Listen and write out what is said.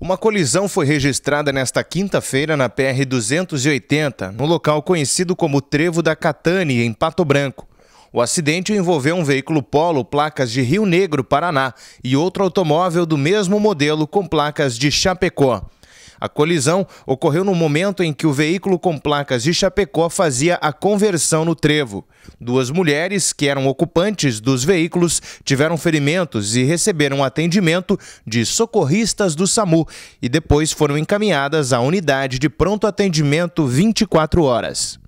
Uma colisão foi registrada nesta quinta-feira na PR-280, no local conhecido como Trevo da Catane, em Pato Branco. O acidente envolveu um veículo Polo, placas de Rio Negro, Paraná, e outro automóvel do mesmo modelo com placas de Chapecó. A colisão ocorreu no momento em que o veículo com placas de Chapecó fazia a conversão no trevo. Duas mulheres, que eram ocupantes dos veículos, tiveram ferimentos e receberam atendimento de socorristas do SAMU e depois foram encaminhadas à unidade de pronto atendimento 24 horas.